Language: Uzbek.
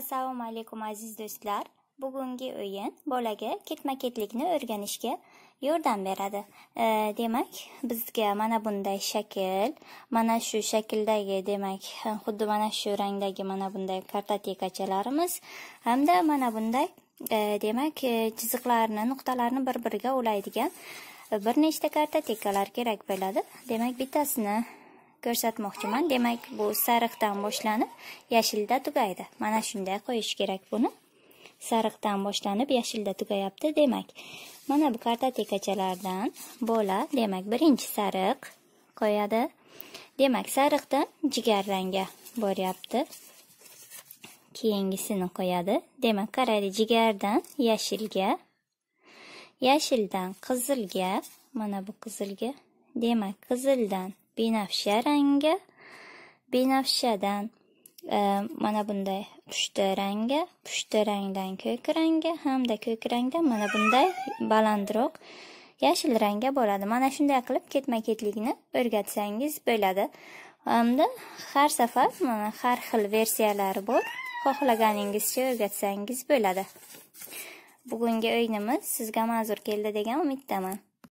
assalomu alaykum aziz do'stlar bugungi o'yin bolaga ketma ketlikni o'rganishga yordam beradi e, demak bizga mana bunday shakl mana shu shakldagi demak xuddi mana shu rangdagi mana bunday kartatekachalarimiz hamda mana bunday e, demak e, chiziqlarni nuqtalarni bir biriga ulaydigan bir nechta kartatekalar kerak bo'ladi demak bittasini ko'rsatmoqchiman demak bu sariqdan boshlanib yashilda tugaydi mana shunday qo'yish kerak buni sariqdan boshlanib yashilda tugayapti demak mana bu kartatekachalardan bola demak birinchi sariq qo'yadi demak sariqdan jigar rangga boryapti keyingisini qo'yadi demak qaraydi jigardan yashilga yashildan qizilga mana bu qizilga demak qizildan binafsha rangi binafshadan e, mana bunday pushti rangi pushti rangdan ko'k rangi hamda ko'k rangdan mana bunday balandroq yashil rangga bo'ladi mana shunday qilib ketma ketlikni o'rgatsangiz bo'ladi hamda har safar mana har xil versiyalari bor xohlaganingizcha o'rgatsangiz bo'ladi bugungi o'yinimiz sizga manzur keldi degan umiddaman